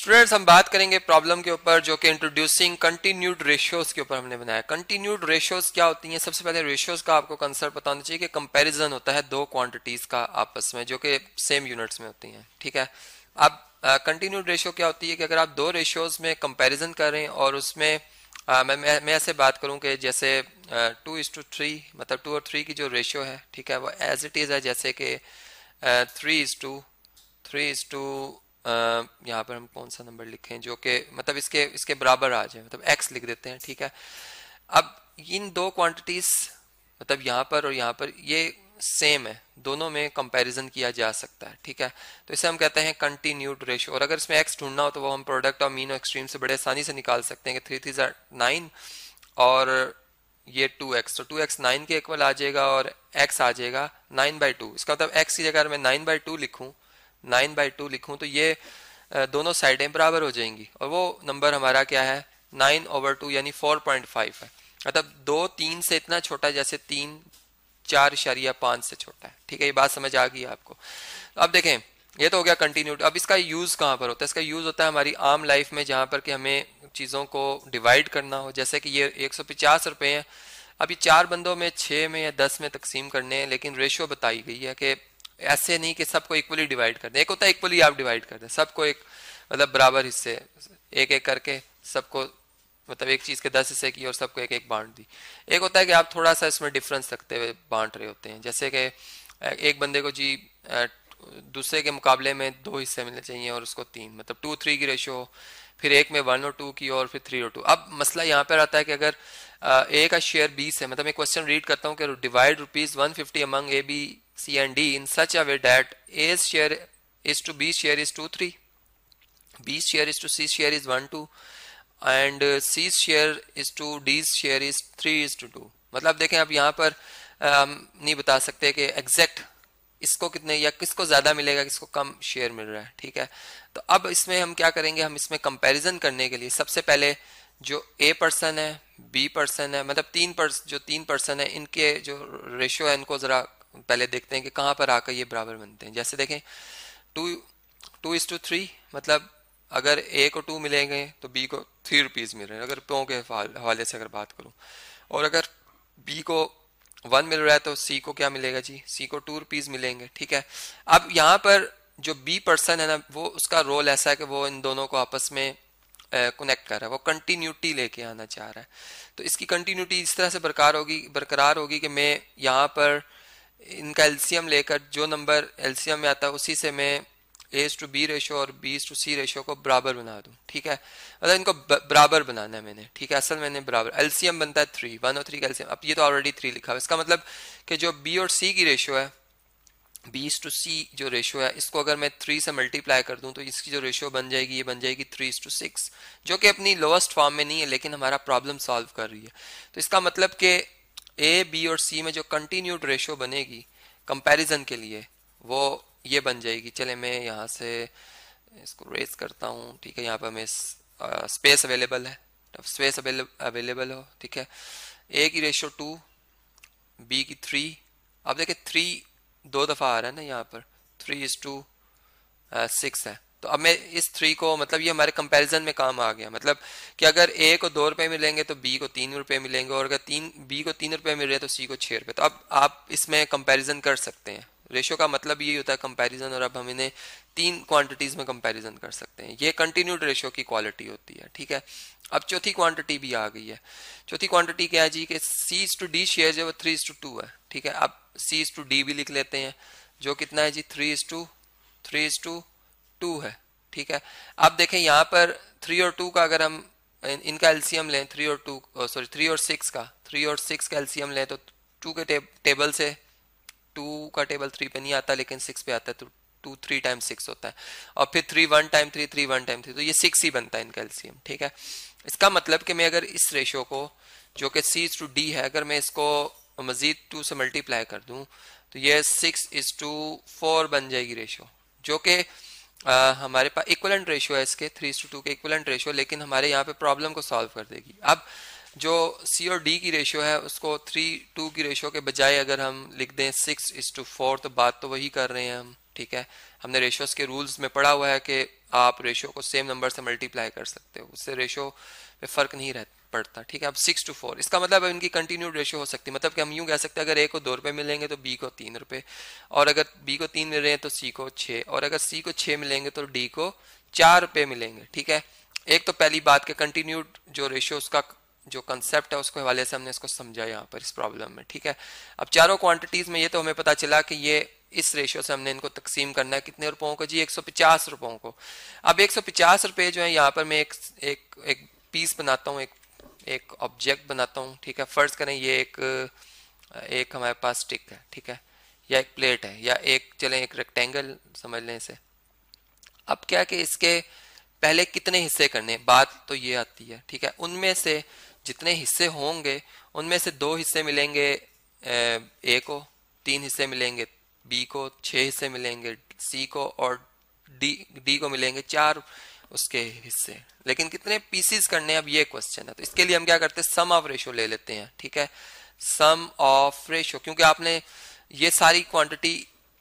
students हम बात करेंगे प्रॉब्लम के ऊपर जो कि इंट्रोड्यूसिंग कंटिन्यूड रेशियोज के ऊपर हमने बनाया कंटिन्यूड रेशियोज क्या होती हैं सबसे पहले रेशियोज का आपको कंसर्ट पता होना चाहिए कि कंपैरिजन होता है दो क्वांटिटीज का आपस में जो कि सेम यूनिट्स में होती हैं ठीक है अब कंटिन्यूड रेशियो क्या होती है कि अगर आप दो रेशियोज में कंपेरिजन करें और उसमें आ, मैं मैं ऐसे बात करूँ कि जैसे टू इज टू थ्री मतलब टू और थ्री की जो रेशियो है ठीक है वो एज इट इज़ है जैसे कि three is to three is to यहाँ पर हम कौन सा नंबर लिखें जो कि मतलब इसके इसके बराबर आ जाए मतलब एक्स लिख देते हैं ठीक है अब इन दो क्वांटिटीज मतलब यहाँ पर और यहाँ पर ये सेम है दोनों में कंपैरिजन किया जा सकता है ठीक है तो इसे हम कहते हैं कंटिन्यूड रेशो और अगर इसमें एक्स ढूंढना हो तो वो हम प्रोडक्ट और मीन और एक्सट्रीम से बड़े आसानी से निकाल सकते हैं कि थ्री थ्री जार नाइन और ये टू एक्स तो टू एक्स नाइन के इक्वल आ जाएगा और एक्स आ जाएगा नाइन बाई टू इसका मतलब एक्स की जगह मैं नाइन बाई टू लिखूँ नाइन बाई टू लिखूं तो ये दोनों साइडें बराबर हो जाएंगी और वो नंबर हमारा क्या है नाइन ओवर टू यानी फोर पॉइंट फाइव है मतलब दो तीन से इतना छोटा जैसे तीन चार इशारिया पांच से छोटा है ठीक है ये बात समझ आ गई आपको अब देखें ये तो हो गया कंटिन्यूट अब इसका यूज़ कहाँ पर होता है इसका यूज़ होता है हमारी आम लाइफ में जहां पर कि हमें चीज़ों को डिवाइड करना हो जैसे कि ये एक सौ पचास रुपए है अभी चार बंदों में छह में या दस में तकसीम करने हैं लेकिन रेशियो बताई गई है कि ऐसे नहीं कि सबको इक्वली डिवाइड कर दें एक होता है इक्वली आप डिवाइड कर दें सबको एक मतलब बराबर हिस्से एक एक करके सबको मतलब एक चीज़ के दस हिस्से की और सबको एक एक बांट दी एक होता है कि आप थोड़ा सा इसमें डिफरेंस रखते हुए बांट रहे होते हैं जैसे कि एक बंदे को जी दूसरे के मुकाबले में दो हिस्से मिलने चाहिए और उसको तीन मतलब टू थ्री की रेशो फिर एक में वन और टू की और फिर थ्री और टू अब मसला यहाँ पर आता है कि अगर ए का शेयर बीस है मतलब मैं क्वेश्चन रीड करता हूँ कि divide rupees one fifty among A B C and D in such a way that A's share is to B share is 2 3 B's share is to C share is 1 2 And C uh, share is to D share is three is to two मतलब देखें आप यहाँ पर आम, um, नहीं बता सकते कि एग्जैक्ट इसको कितने या किसको ज़्यादा मिलेगा किसको कम शेयर मिल रहा है ठीक है तो अब इसमें हम क्या करेंगे हम इसमें कंपैरिजन करने के लिए सबसे पहले जो ए पर्सन है बी पर्सन है मतलब तीन पर्स जो तीन पर्सन है इनके जो रेशो है इनको ज़रा पहले देखते हैं कि कहाँ पर आकर ये बराबर बनते हैं जैसे देखें two two is to three मतलब अगर ए को टू मिलेंगे तो बी को थ्री रुपीज़ मिल रहे हैं अगर पो के हवाले से अगर बात करूँ और अगर बी को वन मिल रहा है तो सी को क्या मिलेगा जी सी को टू रुपीज़ मिलेंगे ठीक है अब यहाँ पर जो बी पर्सन है ना वो उसका रोल ऐसा है कि वो इन दोनों को आपस में कनेक्ट कर रहा है वो कंटिन्यूटी लेके आना चाह रहा है तो इसकी कंटिन्यूटी इस तरह से बरकरार होगी बरकरार होगी कि मैं यहाँ पर इनका एल्सीयम लेकर जो नंबर एल्सीयम में आता है उसी से मैं एस टू बी रेशो और बी टू सी रेशो को बराबर बना दूं ठीक है मतलब इनको बराबर बनाना है मैंने ठीक है असल मैंने बराबर एल्सीयम बनता है थ्री वन और थ्री का एल्सियम अब ये तो ऑलरेडी थ्री लिखा है इसका मतलब कि जो बी और सी की रेशो है बीस टू सी जो रेशो है इसको अगर मैं थ्री से मल्टीप्लाई कर दूं तो इसकी जो रेशो बन जाएगी ये बन जाएगी थ्री टू सिक्स जो कि अपनी लोवेस्ट फॉर्म में नहीं है लेकिन हमारा प्रॉब्लम सॉल्व कर रही है तो इसका मतलब कि ए बी और सी में जो कंटिन्यूड रेशो बनेगी कंपैरिजन के लिए वो ये बन जाएगी चले मैं यहाँ से इसको रेस करता हूँ ठीक है यहाँ पर हमें स्पेस अवेलेबल है स्पेस अवेलेबल हो ठीक है ए की रेशो टू बी की थ्री अब देखिए थ्री दो दफ़ा आ रहा है ना यहाँ पर थ्री इज टू सिक्स है तो अब मैं इस थ्री को मतलब ये हमारे कंपैरिजन में काम आ गया मतलब कि अगर ए को दो रुपये मिलेंगे तो बी को तीन रुपये मिलेंगे और अगर तीन बी को तीन रुपये मिल रहे हैं तो सी को छः रुपये तो अब आप इसमें कंपैरिजन कर सकते हैं रेशो का मतलब यही होता है कंपैरिजन और अब हम इन्हें तीन क्वांटिटीज में कंपैरिजन कर सकते हैं ये कंटिन्यूड रेशो की क्वालिटी होती है ठीक है अब चौथी क्वांटिटी भी आ गई है चौथी क्वांटिटी क्या है जी कि सी टू डी शेयर जो है वो थ्री टू टू है ठीक है अब सी टू डी भी लिख लेते हैं जो कितना है जी three is to three is to two है ठीक है आप देखें यहाँ पर थ्री और टू का अगर हम इन, इनका एल्सियम लें थ्री और टू सॉरी थ्री और सिक्स का थ्री और सिक्स का एल्सियम लें तो टू के टे, टेबल से टू का टेबल थ्री पे नहीं आता लेकिन सिक्स पे आता है तो टू थ्री टाइम सिक्स होता है और फिर three one time three three one time three तो ये सिक्स ही बनता है इनका एल्सियम ठीक है इसका मतलब कि मैं अगर इस रेशो को जो कि सी टू डी है अगर मैं इसको मज़ीद टू से मल्टीप्लाई कर दूँ तो ये सिक्स इज टू फोर बन जाएगी रेशो जो कि आ, हमारे पास इक्वलेंट रेशियो है इसके थ्री टू टू के इक्वलेंट रेशियो लेकिन हमारे यहाँ पे प्रॉब्लम को सॉल्व कर देगी अब जो सी और डी की रेशियो है उसको थ्री टू की रेशियो के बजाय अगर हम लिख दें सिक्स इज टू फोर तो बात तो वही कर रहे हैं हम ठीक है हमने रेशियोज के रूल्स में पढ़ा हुआ है कि आप रेशियो को सेम नंबर से मल्टीप्लाई कर सकते हो उससे रेशियो में फ़र्क नहीं रहता पड़ता ठीक है अब सिक्स टू फोर इसका मतलब इनकी कंटिन्यू रेशियो हो सकती है मतलब कि हम यूँ कह सकते हैं अगर ए को दो रुपये मिलेंगे तो बी को तीन रुपये और अगर बी को तीन मिल रहे हैं तो सी को छः और अगर सी को छः मिलेंगे तो डी को चार रुपये मिलेंगे ठीक है एक तो पहली बात के कंटिन्यू जो रेशियो उसका जो कंसेप्ट है उसके हवाले से हमने इसको समझा यहाँ पर इस प्रॉब्लम में ठीक है अब चारों क्वान्टिटीज में ये तो हमें पता चला कि ये इस रेशियो से हमने इनको तकसीम करना है कितने रुपयों को जी 150 रुपयों को अब 150 रुपए जो है यहाँ पर मैं एक एक एक पीस बनाता हूँ एक एक ऑब्जेक्ट बनाता हूँ ठीक है फर्ज करें ये एक एक हमारे पास स्टिक है ठीक है या एक प्लेट है या एक चलें एक रेक्टेंगल समझ लें इसे अब क्या कि इसके पहले कितने हिस्से करने बात तो ये आती है ठीक है उनमें से जितने हिस्से होंगे उनमें से दो हिस्से मिलेंगे ए को तीन हिस्से मिलेंगे बी को छः हिस्से मिलेंगे सी को और डी डी को मिलेंगे चार उसके हिस्से लेकिन कितने पीसीज करने अब ये क्वेश्चन है तो इसके लिए हम क्या करते हैं सम ऑफ रेशो ले लेते हैं ठीक है सम ऑफ रेशो क्योंकि आपने ये सारी क्वांटिटी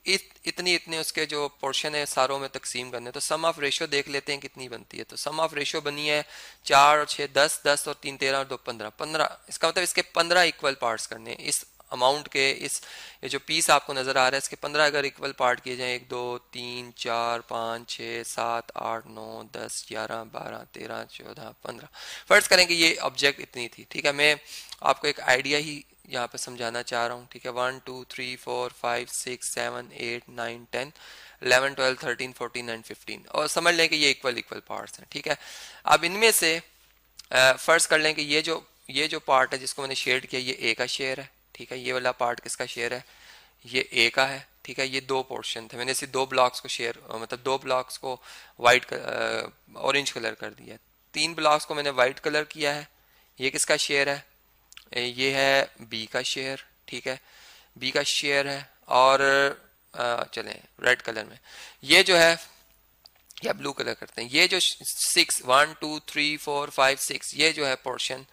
इत, इतनी इतने उसके जो पोर्शन है सारों में तकसीम करने तो सम ऑफ रेशो देख लेते हैं कितनी बनती है तो सम ऑफ रेशो बनी है चार और छः दस दस और तीन तेरह और दो पंद्रह पंद्रह इसका मतलब इसके पंद्रह इक्वल पार्ट्स करने हैं इस अमाउंट के इस ये जो पीस आपको नज़र आ रहा है इसके पंद्रह अगर इक्वल पार्ट किए जाएं एक दो तीन चार पाँच छः सात आठ नौ दस ग्यारह बारह तेरह चौदह पंद्रह फ़र्ज़ करें कि ये ऑब्जेक्ट इतनी थी ठीक है मैं आपको एक आइडिया ही यहाँ पे समझाना चाह रहा हूँ ठीक है one two three four five six seven eight nine ten eleven twelve thirteen fourteen and fifteen और समझ लें कि ये इक्वल इक्वल पार्ट्स हैं ठीक है अब इनमें से फ़र्ज़ कर लें कि ये जो ये जो पार्ट है जिसको मैंने शेयर किया ये ए का शेयर है ठीक है ये वाला पार्ट किसका शेयर है ये ए का है ठीक है ये दो पोर्शन थे मैंने इसी दो ब्लॉक्स को शेयर मतलब दो ब्लॉक्स को वाइट ऑरेंज कलर कर दिया है तीन ब्लॉक्स को मैंने वाइट कलर किया है ये किसका शेयर है ये है बी का शेयर ठीक है बी का शेयर है और आ, चलें रेड कलर में ये जो है या ब्लू कलर करते हैं ये जो six one two three four five six ये जो है पोर्शन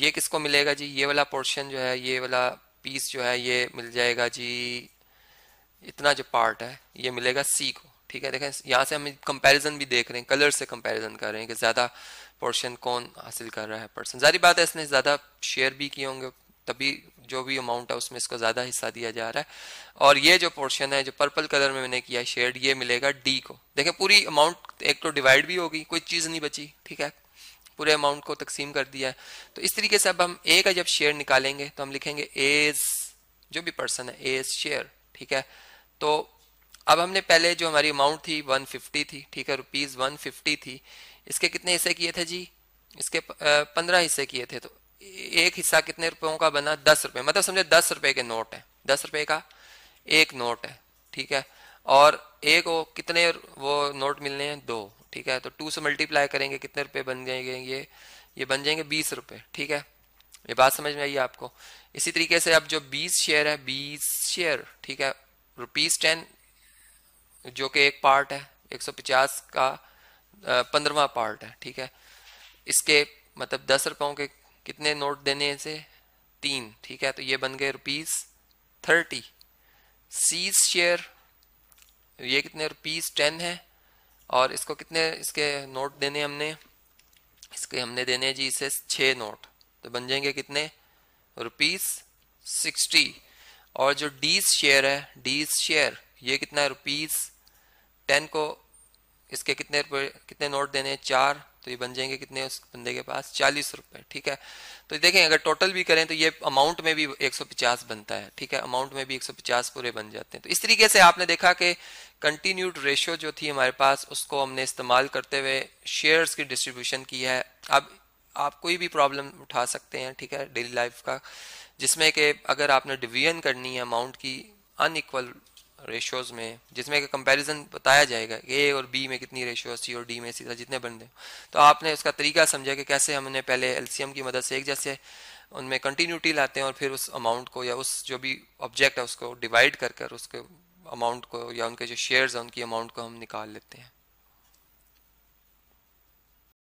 ये किसको मिलेगा जी ये वाला पोर्शन जो है ये वाला पीस जो है ये मिल जाएगा जी इतना जो पार्ट है ये मिलेगा सी को ठीक है देखें यहाँ से हम कंपैरिजन भी देख रहे हैं कलर से कंपैरिजन कर रहे हैं कि ज़्यादा पोर्शन कौन हासिल कर रहा है पर्सन जारी बात है इसने ज़्यादा शेयर भी किए होंगे तभी जो भी अमाउंट है उसमें इसको ज़्यादा हिस्सा दिया जा रहा है और ये जो पोर्शन है जो पर्पल कलर में मैंने किया शेयर ये मिलेगा डी को देखें पूरी अमाउंट एक तो डिवाइड भी होगी कोई चीज़ नहीं बची ठीक है पूरे अमाउंट को तकसीम कर दिया है तो इस तरीके से अब हम ए का जब शेयर निकालेंगे तो हम लिखेंगे एज जो भी पर्सन है एज शेयर ठीक है तो अब हमने पहले जो हमारी अमाउंट थी 150 थी ठीक है रुपीज़ 150 थी इसके कितने हिस्से किए थे जी इसके पंद्रह हिस्से किए थे तो एक हिस्सा कितने रुपयों का बना दस रुपये मतलब समझे दस रुपये के नोट है दस रुपये का एक नोट है ठीक है और ए को कितने वो नोट मिलने हैं दो ठीक है तो टू से मल्टीप्लाई करेंगे कितने रुपए बन जाएंगे ये ये बन जाएंगे बीस रुपए ठीक है ये बात समझ में आई आपको इसी तरीके से अब जो बीस शेयर है बीस शेयर ठीक है रुपीज टेन जो कि एक पार्ट है एक सौ पचास का पंद्रवा पार्ट है ठीक है इसके मतलब दस रुपयों के कितने नोट देने से तीन ठीक है तो ये बन गए रुपीज थर्टी सीज शेयर ये कितने रुपीज टेन है और इसको कितने इसके नोट देने हमने इसके हमने देने जी इसे छः नोट तो बन जाएंगे कितने रुपीस सिक्सटी और जो डीज शेयर है डीज शेयर ये कितना है रुपीज़ टेन को इसके कितने कितने नोट देने हैं चार तो ये बन जाएंगे कितने उस बंदे के पास चालीस रुपए ठीक है तो देखें अगर टोटल भी करें तो ये अमाउंट में भी 150 बनता है ठीक है अमाउंट में भी 150 पूरे बन जाते हैं तो इस तरीके से आपने देखा कि कंटिन्यूड रेशो जो थी हमारे पास उसको हमने इस्तेमाल करते हुए शेयर्स की डिस्ट्रीब्यूशन की है अब आप कोई भी प्रॉब्लम उठा सकते हैं ठीक है डेली लाइफ का जिसमें कि अगर आपने डिवीजन करनी है अमाउंट की अनइक्वल रेशियोज़ में जिसमें एक कंपैरिजन बताया जाएगा ए और बी में कितनी रेशियोज सी और डी में सीधा जितने बंदे तो आपने उसका तरीका समझा कि कैसे हमने पहले एलसीएम की मदद से एक जैसे उनमें कंटिन्यूटी लाते हैं और फिर उस अमाउंट को या उस जो भी ऑब्जेक्ट है उसको डिवाइड कर कर उसके अमाउंट को या उनके जो शेयर्स हैं उनकी अमाउंट को हम निकाल लेते हैं